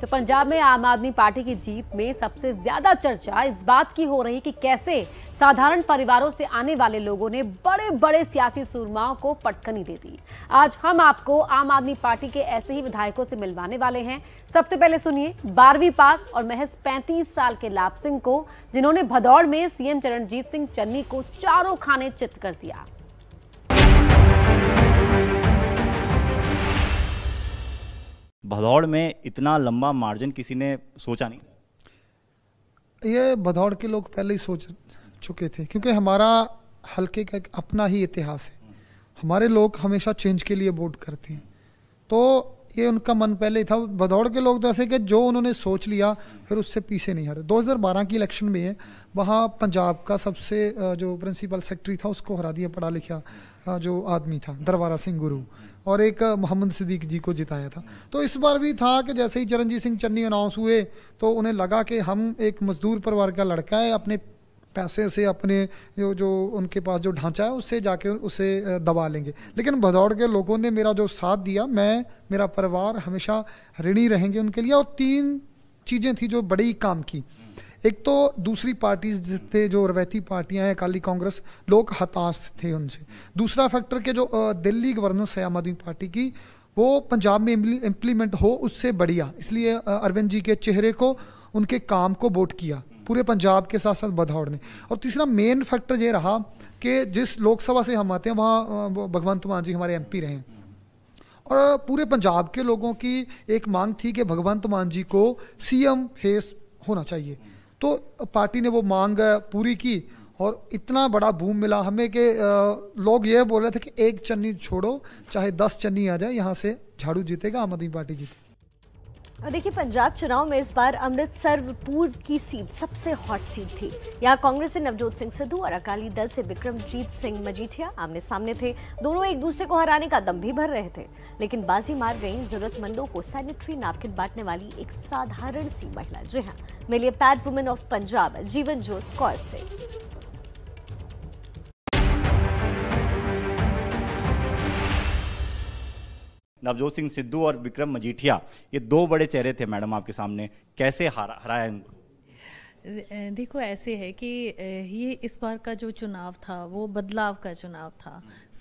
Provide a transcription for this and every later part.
तो पंजाब में आम आदमी पार्टी की जीत में सबसे ज्यादा चर्चा इस बात की हो रही कि कैसे साधारण परिवारों से आने वाले लोगों ने बड़े बड़े सियासी सुरमाओं को पटकनी दे दी आज हम आपको आम आदमी पार्टी के ऐसे ही विधायकों से मिलवाने वाले हैं सबसे पहले सुनिए बारहवीं पास और महज पैंतीस साल के लाभ सिंह को जिन्होंने भदौड़ में सीएम चरणजीत सिंह चन्नी को चारों खाने चित कर दिया भदौड़ में इतना लंबा मार्जिन किसी ने सोचा नहीं ये भदौड़ के लोग पहले ही सोच चुके थे क्योंकि हमारा हल्के का एक अपना ही इतिहास है हमारे लोग हमेशा चेंज के लिए वोट करते हैं तो ये उनका मन पहले ही था भदौड़ के लोग तो ऐसे कि जो उन्होंने सोच लिया फिर उससे पीछे नहीं हटे 2012 की इलेक्शन में है वहाँ पंजाब का सबसे जो प्रिंसिपल सेक्रेटरी था उसको हरा दिया पढ़ा लिखा जो आदमी था दरबारा सिंह गुरु और एक मोहम्मद सिद्दीक जी को जिताया था तो इस बार भी था कि जैसे ही चरणजीत सिंह चन्नी अनाउंस हुए तो उन्हें लगा कि हम एक मजदूर परिवार का लड़का है अपने पैसे से अपने जो जो उनके पास जो ढांचा है उससे जाके उसे दबा लेंगे लेकिन भदौड़ के लोगों ने मेरा जो साथ दिया मैं मेरा परिवार हमेशा ऋणी रहेंगे उनके लिए और तीन चीज़ें थी जो बड़े काम की एक तो दूसरी पार्टीज थे जो रवैती पार्टियां हैं अकाली कांग्रेस लोग हताश थे उनसे दूसरा फैक्टर के जो दिल्ली गवर्नेंस है आम आदमी पार्टी की वो पंजाब में इम्प्लीमेंट हो उससे बढ़िया इसलिए अरविंद जी के चेहरे को उनके काम को वोट किया पूरे पंजाब के साथ साथ बधौड़ ने और तीसरा मेन फैक्टर ये रहा कि जिस लोकसभा से हम आते हैं वहाँ भगवंत मान जी हमारे एमपी रहे हैं और पूरे पंजाब के लोगों की एक मांग थी कि भगवंत मान जी को सीएम फेस होना चाहिए तो पार्टी ने वो मांग पूरी की और इतना बड़ा बूम मिला हमें कि लोग ये बोल रहे थे कि एक चन्नी छोड़ो चाहे दस चन्नी आ जाए यहाँ से झाड़ू जीतेगा आम आदमी पार्टी जीतेगी देखिए पंजाब चुनाव में इस बार अमृतसर पूर्व की सीट सबसे हॉट सीट थी यहाँ कांग्रेस से नवजोत सिंह सिद्धू और अकाली दल से विक्रमजीत सिंह मजीठिया आमने सामने थे दोनों एक दूसरे को हराने का दम भी भर रहे थे लेकिन बाजी मार गई जरूरतमंदों को सैनिटरी नैपकिन बांटने वाली एक साधारण सी महिला जी हाँ मिलिए पैड वुमेन ऑफ पंजाब जीवन जोत कौर से नवजोत सिंह सिद्धू और विक्रम मजीठिया ये दो बड़े चेहरे थे मैडम आपके सामने कैसे हराया इनको देखो ऐसे है कि ये इस बार का जो चुनाव था वो बदलाव का चुनाव था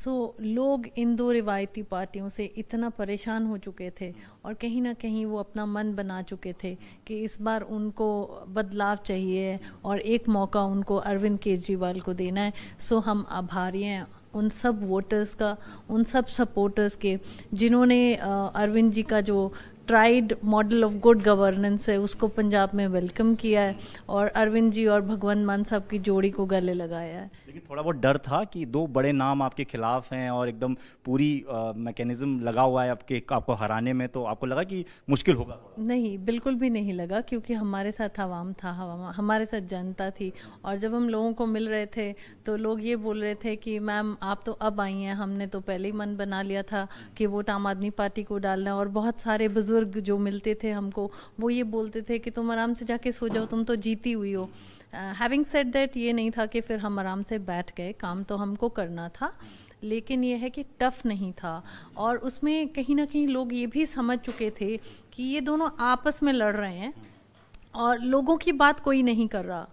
सो लोग इन दो रिवायती पार्टियों से इतना परेशान हो चुके थे और कहीं ना कहीं वो अपना मन बना चुके थे कि इस बार उनको बदलाव चाहिए और एक मौका उनको अरविंद केजरीवाल को देना है सो हम आभारी हैं उन सब वोटर्स का उन सब सपोर्टर्स के जिन्होंने अरविंद जी का जो tried model of good governance है उसको पंजाब में वेलकम किया है और अरविंद जी और भगवंत मान साहब की जोड़ी को गले लगाया है लेकिन थोड़ा बहुत डर था कि दो बड़े नाम आपके खिलाफ हैं और एकदम पूरी मैकेनिज्म लगा हुआ है आपके आपको हराने में तो आपको लगा कि मुश्किल होगा नहीं बिल्कुल भी नहीं लगा क्योंकि हमारे साथ आवाम था हमारे साथ जनता थी और जब हम लोगों को मिल रहे थे तो लोग ये बोल रहे थे कि मैम आप तो अब आई हैं हमने तो पहले ही मन बना लिया था कि वोट आम आदमी पार्टी को डालना और बहुत सारे बुजुर्ग बुजुर्ग जो मिलते थे हमको वो ये बोलते थे कि तुम आराम से जाके सो जाओ तुम तो जीती हुई हो हैविंग सेट दैट ये नहीं था कि फिर हम आराम से बैठ गए काम तो हमको करना था लेकिन ये है कि टफ नहीं था और उसमें कहीं ना कहीं लोग ये भी समझ चुके थे कि ये दोनों आपस में लड़ रहे हैं और लोगों की बात कोई नहीं कर रहा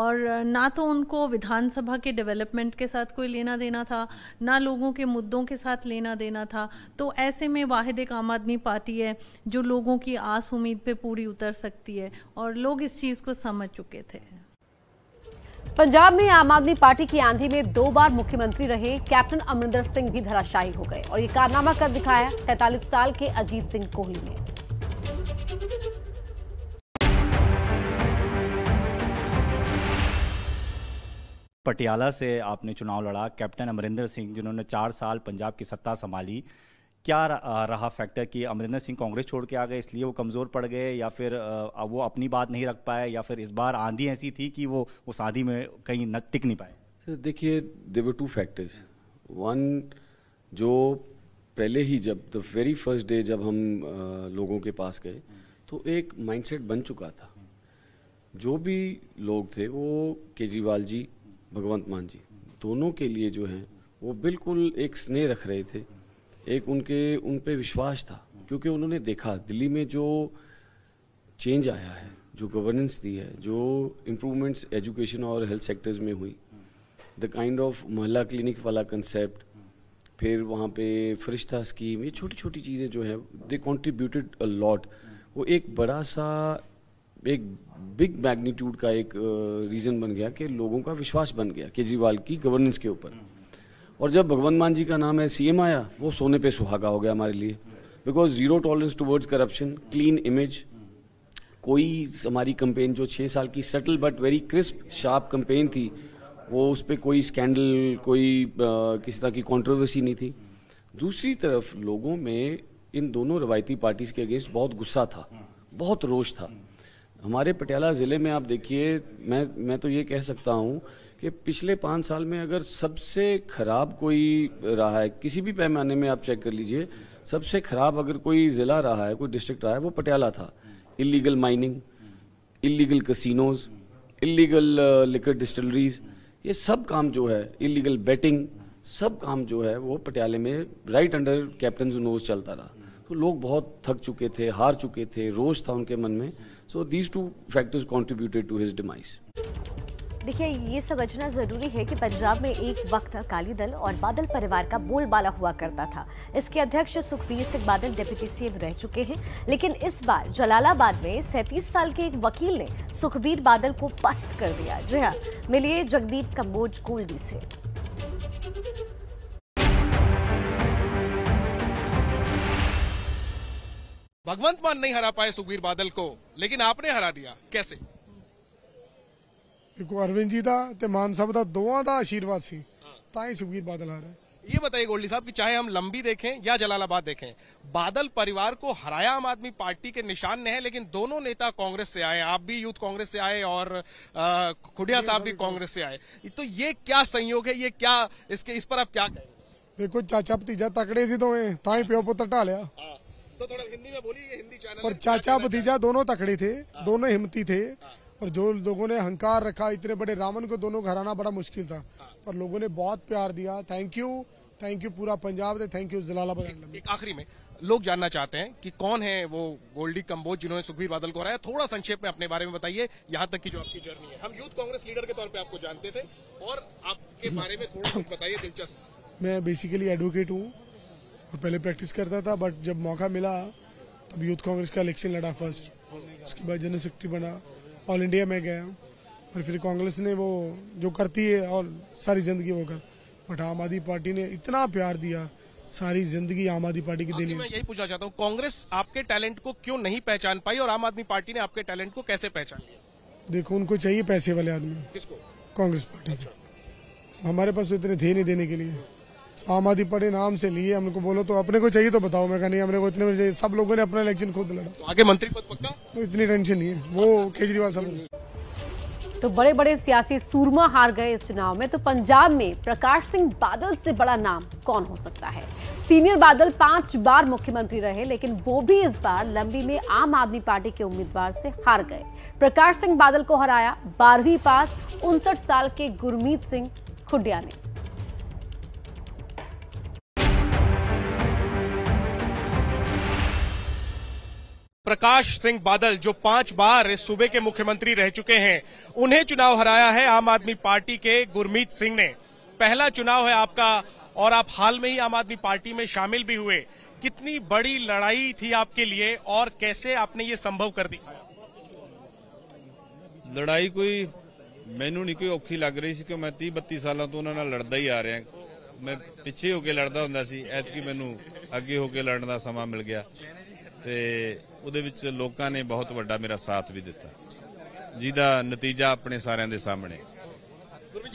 और ना तो उनको विधानसभा के डेवलपमेंट के साथ कोई लेना देना था ना लोगों के मुद्दों के साथ लेना देना था तो ऐसे में वाहिद एक आम आदमी पार्टी है जो लोगों की आस उम्मीद पे पूरी उतर सकती है और लोग इस चीज़ को समझ चुके थे पंजाब में आम आदमी पार्टी की आंधी में दो बार मुख्यमंत्री रहे कैप्टन अमरिंदर सिंह भी धराशायी हो गए और ये कारनामा कर दिखाया तैतालीस साल के अजीत सिंह कोहली ने पटियाला से आपने चुनाव लड़ा कैप्टन अमरिंदर सिंह जिन्होंने चार साल पंजाब की सत्ता संभाली क्या रहा फैक्टर कि अमरिंदर सिंह कांग्रेस छोड़ के आ गए इसलिए वो कमज़ोर पड़ गए या फिर वो अपनी बात नहीं रख पाए या फिर इस बार आंधी ऐसी थी कि वो उस आंधी में कहीं न टिक नहीं पाए सर देखिए देवर टू फैक्टर्स वन जो पहले ही जब द वेरी फर्स्ट डे जब हम लोगों के पास गए तो एक माइंडसेट बन चुका था जो भी लोग थे वो केजरीवाल जी भगवंत मान जी दोनों के लिए जो है वो बिल्कुल एक स्नेह रख रहे थे एक उनके उन पर विश्वास था क्योंकि उन्होंने देखा दिल्ली में जो चेंज आया है जो गवर्नेंस दी है जो इम्प्रूवमेंट्स एजुकेशन और हेल्थ सेक्टर्स में हुई द काइंड ऑफ महिला क्लिनिक वाला कंसेप्ट फिर वहाँ पे फरिश्ता स्कीम ये छोटी छोटी चीज़ें जो है दे कॉन्ट्रीब्यूटेड अ लॉट वो एक बड़ा सा एक बिग मैग्नीट्यूड का एक रीज़न बन गया कि लोगों का विश्वास बन गया केजरीवाल की गवर्नेंस के ऊपर और जब भगवंत मान जी का नाम है सीएम आया वो सोने पे सुहागा हो गया हमारे लिए because zero tolerance towards corruption clean image कोई हमारी कंपेन जो छः साल की subtle but very crisp sharp campaign थी वो उस पर कोई स्कैंडल कोई किसी तरह की कंट्रोवर्सी नहीं थी दूसरी तरफ लोगों में इन दोनों रवायती पार्टीज के अगेंस्ट बहुत गुस्सा था बहुत रोष था हमारे पटियाला ज़िले में आप देखिए मैं मैं तो ये कह सकता हूँ कि पिछले पाँच साल में अगर सबसे ख़राब कोई रहा है किसी भी पैमाने में आप चेक कर लीजिए सबसे ख़राब अगर कोई ज़िला रहा है कोई डिस्ट्रिक्ट रहा है वो पटियाला था illegal mining illegal casinos illegal liquor distilleries ये सब काम जो है इलीगल बेटिंग सब काम जो है वो पटियाले में राइट अंडर कैप्टन जुनोज चलता रहा तो लोग बहुत थक चुके थे हार चुके थे रोज था उनके मन में so these two factors contributed to his demise देखिए ये समझना ज़रूरी है कि पंजाब में एक वक्त अकाली दल और बादल परिवार का बोलबाला हुआ करता था इसके अध्यक्ष सुखबीर सिंह बादल डिप्टी सीएम रह चुके हैं लेकिन इस बार जलालाबाद में 37 साल के एक वकील ने सुखबीर बादल को पस्त कर दिया जी हाँ मिलिए जगदीप कम्बोज कोल्डी से भगवंत मान नहीं हरा पाए सुखबीर बादल को लेकिन आपने हरा दिया कैसे एक अरविंद जी का मान साहब का दो आशीर्वाद ਦਾ हाँ। ही सुखबीर बादल ਹੀ ये बताइए गोल्डी साहब कि चाहे हम लंबी देखें या जलालाबाद देखें बादल परिवार को हराया आम आदमी पार्टी के निशान ने है लेकिन दोनों नेता कांग्रेस से आए आप भी यूथ कांग्रेस से आए और खुडिया साहब भी कांग्रेस से आए तो ये क्या संयोग है ये क्या इसके इस पर आप क्या कहेंगे देखो चाचा भतीजा तकड़े सी तो तां ही प्यो पुत्र ढालिया हाँ। तो थोड़ा हिंदी में बोली हिंदी चैनल पर चाचा भतीजा दोनों तकड़े थे हाँ। दोनों हिम्मती थे हाँ। और जो लोगों ने हंकार रखा इतने बड़े रावण को दोनों घराना बड़ा मुश्किल था हाँ। पर लोगों ने बहुत प्यार दिया थैंक यू थैंक यू पूरा पंजाब थैंक यू जला आखिरी में लोग जानना चाहते हैं कि कौन है वो गोल्डी कम्बोज जिन्होंने सुखबीर बादल को हराया थोड़ा संक्षेप में अपने बारे में बताइए यहाँ तक की जो आपकी जर्नी है हम यूथ कांग्रेस लीडर के तौर पे आपको जानते थे और आपके बारे में थोड़ा बताइए दिलचस्प मैं बेसिकली एडवोकेट हूँ और पहले प्रैक्टिस करता था बट जब मौका मिला तब यूथ कांग्रेस का इलेक्शन लड़ा फर्स्ट उसके बाद जनरल सेक्रेटरी बना ऑल इंडिया में गया और फिर कांग्रेस ने वो जो करती है और सारी जिंदगी वो कर बट आम आदमी पार्टी ने इतना प्यार दिया सारी जिंदगी आम आदमी पार्टी की देनी मैं यही पूछना चाहता हूँ कांग्रेस आपके टैलेंट को क्यों नहीं पहचान पाई और आम आदमी पार्टी ने आपके टैलेंट को कैसे पहचान लिया देखो उनको चाहिए पैसे वाले आदमी किसको कांग्रेस पार्टी अच्छा। हमारे पास तो इतने थे नहीं देने के लिए आम आदमी पार्टी नाम से लिए हमको बोलो तो अपने को चाहिए तो बताओ मैं कहा नहीं हमने को इतने में चाहिए सब लोगों ने अपना इलेक्शन खुद लड़ा तो आगे मंत्री पद पक्का तो इतनी टेंशन नहीं है वो केजरीवाल सब तो बड़े बड़े सियासी सूरमा हार गए इस चुनाव में तो पंजाब में प्रकाश सिंह बादल से बड़ा नाम कौन हो सकता है सीनियर बादल पांच बार मुख्यमंत्री रहे लेकिन वो भी इस बार लंबी में आम आदमी पार्टी के उम्मीदवार से हार गए प्रकाश सिंह बादल को हराया बारहवीं पास उनसठ साल के गुरमीत सिंह खुडिया ने प्रकाश सिंह बादल जो पांच बार इस सूबे के मुख्यमंत्री रह चुके हैं उन्हें चुनाव हराया है आम आदमी पार्टी के गुरमीत सिंह ने पहला चुनाव है आपका और आप हाल में ही आम आदमी पार्टी में शामिल भी हुए कितनी बड़ी लड़ाई थी आपके लिए और कैसे आपने ये संभव कर दी लड़ाई कोई मैनू नहीं कोई औखी लग रही थी क्यों मैं तीह बत्ती साल तो उन्होंने लड़ता ही आ रहा मैं पिछे होके लड़ता हूं ऐतकी ਹੁੰਦਾ अगे होके ਮੈਨੂੰ का समा मिल गया ਤੇ ਉਹਦੇ ਵਿੱਚ ਲੋਕਾਂ ਨੇ ਬਹੁਤ ਵੱਡਾ ਮੇਰਾ ਸਾਥ ਵੀ ਦਿੱਤਾ ਜਿਹਦਾ ਨਤੀਜਾ ਆਪਣੇ ਸਾਰਿਆਂ ਦੇ ਸਾਹਮਣੇ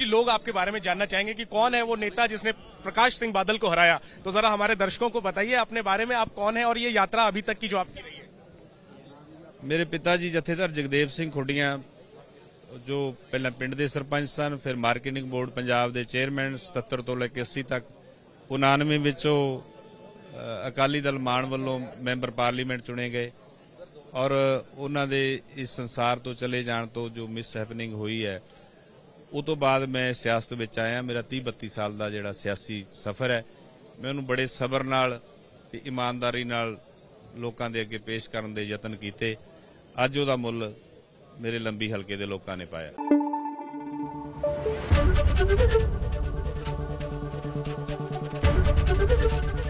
ਲੋਕ ਆਪਕੇ ਬਾਰੇ ਵਿੱਚ ਜਾਨਣਾ में ਕਿ ਕੌਣ ਹੈ ਉਹ ਨੇਤਾ ਜਿਸ ਨੇ ਪ੍ਰਕਾਸ਼ ਸਿੰਘ ਬਾਦਲ बादल ਹਰਾਇਆ ਤਾਂ ਜ਼ਰਾ जरा हमारे दर्शकों ਬਤਾਈਏ ਆਪਣੇ ਬਾਰੇ ਵਿੱਚ ਆਪ ਕੌਣ ਹੈ ਔਰ ਇਹ ਯਾਤਰਾ ਅਭੀ ਤੱਕ ਕੀ ਜੋ ਆਪ ਕੀ ਰਹੀ ਹੈ ਮੇਰੇ ਪਿਤਾ ਜੀ ਜਥੇਦਾਰ ਜਗਦੇਵ ਸਿੰਘ ਖੁੱਡੀਆਂ ਜੋ ਪਹਿਲਾਂ ਪਿੰਡ ਦੇ ਸਰਪੰਚ ਸਨ ਫਿਰ ਮਾਰਕੀਟਿੰਗ ਬੋਰਡ ਪੰਜਾਬ ਦੇ ਚੇਅਰਮੈਨ 77 ਤੋਂ ਲੈ ਕੇ 80 ਤੱਕ 99 ਵਿੱਚੋਂ ਅਕਾਲੀ ਦਲ ਮਾਨ ਵੱਲੋਂ ਮੈਂਬਰ ਪਾਰਲੀਮੈਂਟ ਚੁਣੇ ਗਏ ਔਰ ਉਹਨਾਂ ਦੇ ਇਸ ਸੰਸਾਰ ਤੋਂ ਚਲੇ ਜਾਣ ਤੋਂ ਜੋ ਮਿਸ ਹੈਪਨਿੰਗ ਹੋਈ ਹੈ ਉਹ ਤੋਂ ਬਾਅਦ ਮੈਂ ਸਿਆਸਤ ਵਿੱਚ ਆਇਆ ਮੇਰਾ 30 32 ਸਾਲ ਦਾ ਜਿਹੜਾ ਸਿਆਸੀ ਸਫ਼ਰ ਹੈ ਮੈਂ ਉਹਨੂੰ ਬੜੇ ਸਬਰ ਨਾਲ ਤੇ ਇਮਾਨਦਾਰੀ ਨਾਲ ਲੋਕਾਂ ਦੇ ਅੱਗੇ ਪੇਸ਼ ਕਰਨ ਦੇ ਯਤਨ ਕੀਤੇ ਅੱਜ ਉਹਦਾ ਮੁੱਲ ਮੇਰੇ ਲੰਬੀ ਹਲਕੇ ਦੇ ਲੋਕਾਂ ਨੇ ਪਾਇਆ